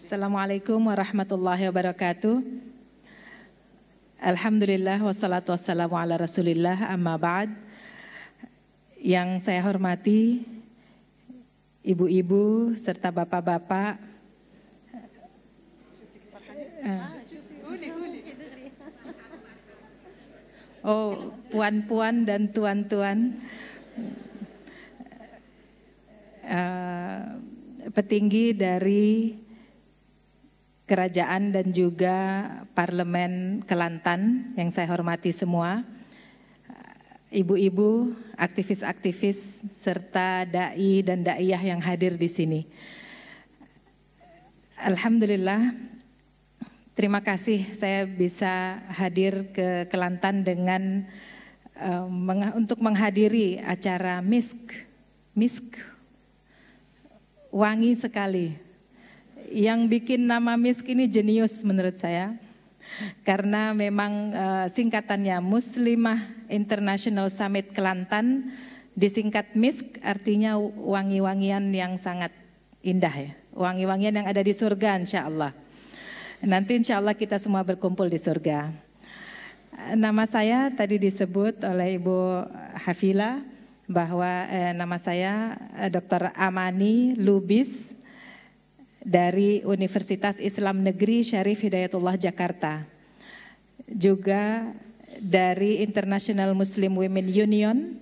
Assalamualaikum warahmatullahi wabarakatuh. Alhamdulillah wassalatu wassalamu ala rasulillah amma ba'd. Yang saya hormati ibu-ibu serta bapak-bapak. Oh, puan-puan dan tuan-tuan. Uh, petinggi dari kerajaan dan juga parlemen Kelantan yang saya hormati semua, ibu-ibu, aktivis-aktivis serta dai dan daiyah yang hadir di sini. Alhamdulillah, terima kasih saya bisa hadir ke Kelantan dengan eh, untuk menghadiri acara MISK. MISK wangi sekali yang bikin nama MISK ini jenius menurut saya. Karena memang eh, singkatannya Muslimah International Summit Kelantan disingkat MISK artinya wangi-wangian yang sangat indah ya. Wangi-wangian yang ada di surga insya Allah. Nanti insya Allah kita semua berkumpul di surga. Eh, nama saya tadi disebut oleh Ibu Hafila bahwa eh, nama saya eh, Dr. Amani Lubis dari Universitas Islam Negeri Syarif Hidayatullah Jakarta. Juga dari International Muslim Women Union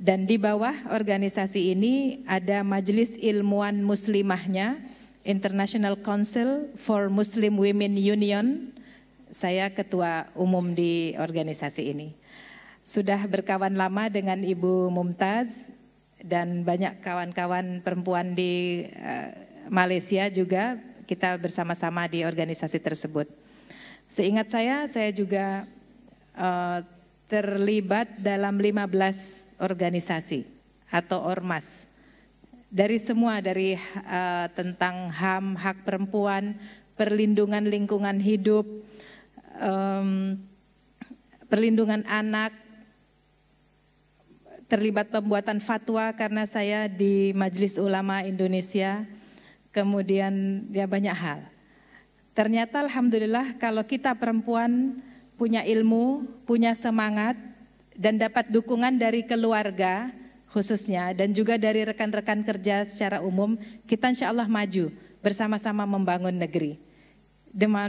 dan di bawah organisasi ini ada Majelis Ilmuwan Muslimahnya International Council for Muslim Women Union. Saya ketua umum di organisasi ini. Sudah berkawan lama dengan Ibu Mumtaz dan banyak kawan-kawan perempuan di uh, Malaysia juga kita bersama-sama di organisasi tersebut. Seingat saya, saya juga uh, terlibat dalam 15 organisasi atau ormas. Dari semua dari uh, tentang HAM, hak perempuan, perlindungan lingkungan hidup, um, perlindungan anak, terlibat pembuatan fatwa karena saya di Majelis Ulama Indonesia kemudian ya banyak hal. Ternyata alhamdulillah kalau kita perempuan punya ilmu, punya semangat dan dapat dukungan dari keluarga khususnya dan juga dari rekan-rekan kerja secara umum, kita insya Allah maju bersama-sama membangun negeri.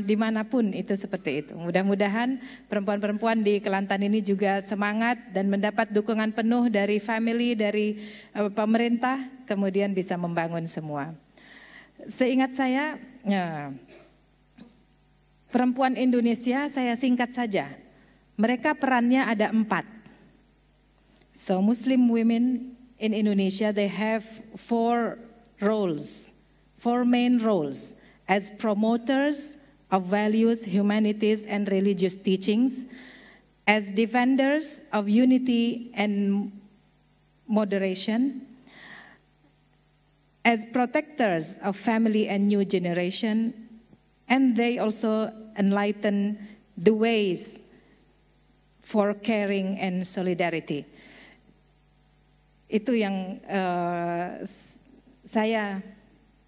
Dimanapun itu seperti itu. Mudah-mudahan perempuan-perempuan di Kelantan ini juga semangat dan mendapat dukungan penuh dari family, dari eh, pemerintah, kemudian bisa membangun semua. Seingat saya, ya, perempuan Indonesia saya singkat saja. Mereka perannya ada empat. So Muslim women in Indonesia, they have four roles, four main roles as promoters of values, humanities, and religious teachings, as defenders of unity and moderation, as protectors of family and new generation, and they also enlighten the ways for caring and solidarity. Itu yang uh, saya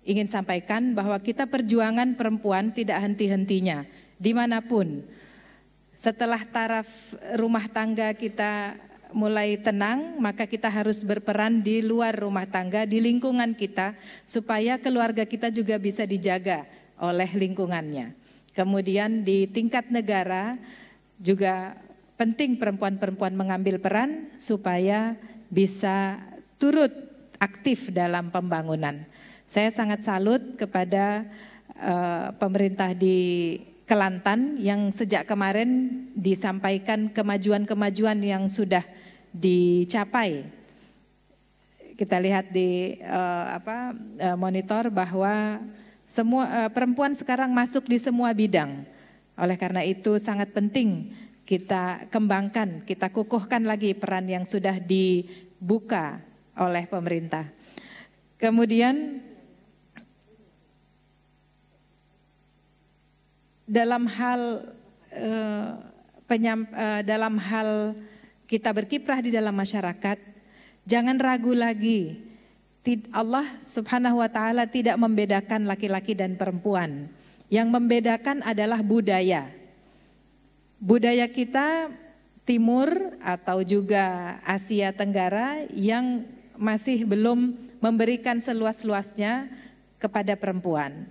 ingin sampaikan bahwa kita perjuangan perempuan tidak henti-hentinya dimanapun. Setelah taraf rumah tangga kita mulai tenang, maka kita harus berperan di luar rumah tangga, di lingkungan kita, supaya keluarga kita juga bisa dijaga oleh lingkungannya. Kemudian di tingkat negara juga penting perempuan-perempuan mengambil peran supaya bisa turut aktif dalam pembangunan. Saya sangat salut kepada uh, pemerintah di Kelantan yang sejak kemarin disampaikan kemajuan-kemajuan yang sudah dicapai. Kita lihat di uh, apa uh, monitor bahwa semua uh, perempuan sekarang masuk di semua bidang. Oleh karena itu sangat penting kita kembangkan, kita kukuhkan lagi peran yang sudah dibuka oleh pemerintah. Kemudian dalam hal uh, penyam, uh, dalam hal kita berkiprah di dalam masyarakat, jangan ragu lagi. Allah Subhanahu wa taala tidak membedakan laki-laki dan perempuan. Yang membedakan adalah budaya. Budaya kita timur atau juga Asia Tenggara yang masih belum memberikan seluas-luasnya kepada perempuan.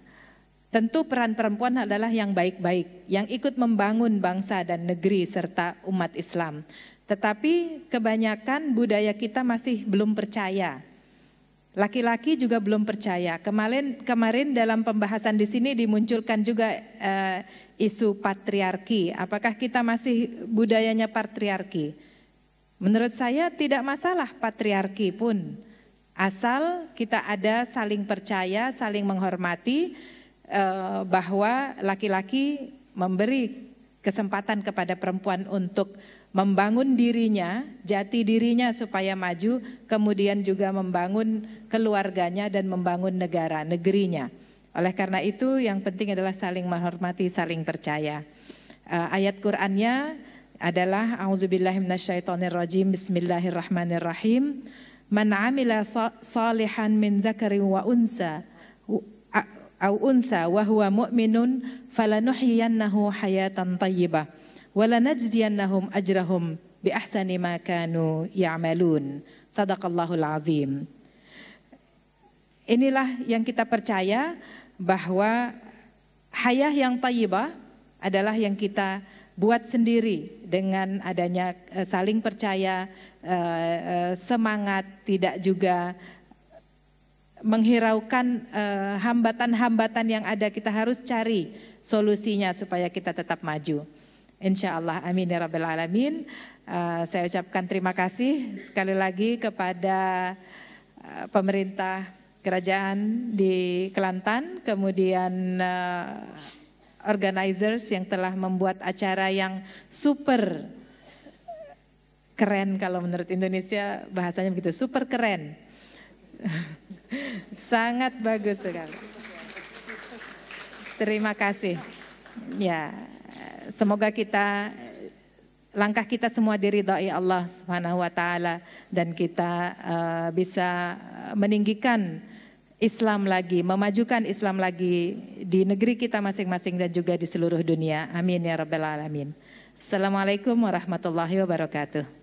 Tentu peran perempuan adalah yang baik-baik, yang ikut membangun bangsa dan negeri serta umat Islam. Tetapi kebanyakan budaya kita masih belum percaya. Laki-laki juga belum percaya. Kemarin kemarin dalam pembahasan di sini dimunculkan juga uh, isu patriarki. Apakah kita masih budayanya patriarki? Menurut saya tidak masalah patriarki pun. Asal kita ada saling percaya, saling menghormati uh, bahwa laki-laki memberi kesempatan kepada perempuan untuk membangun dirinya, jati dirinya supaya maju, kemudian juga membangun keluarganya dan membangun negara, negerinya. Oleh karena itu yang penting adalah saling menghormati, saling percaya. Eh, ayat Qur'annya adalah A'udzubillahimnasyaitonirrojim bismillahirrahmanirrahim man amila salihan min zakari wa unsa au unsa wa huwa mu'minun falanuhiyannahu hayatan tayyibah walanajziyannahum ajrahum bi ahsani ma kanu ya'malun. Sadaqallahul azim. Inilah yang kita percaya bahwa hayah yang tayyibah adalah yang kita buat sendiri dengan adanya eh, saling percaya, eh, eh, semangat, tidak juga menghiraukan hambatan-hambatan yang ada. Kita harus cari solusinya supaya kita tetap maju. Insya Allah, amin ya rabbal alamin. Uh, saya ucapkan terima kasih sekali lagi kepada uh, pemerintah kerajaan di Kelantan, kemudian uh, organizers yang telah membuat acara yang super keren kalau menurut Indonesia bahasanya begitu super keren. Sangat bagus sekali. Terima kasih. Ya semoga kita langkah kita semua diridhai Allah Subhanahu wa taala dan kita uh, bisa meninggikan Islam lagi, memajukan Islam lagi di negeri kita masing-masing dan juga di seluruh dunia. Amin ya rabbal alamin. Assalamualaikum warahmatullahi wabarakatuh.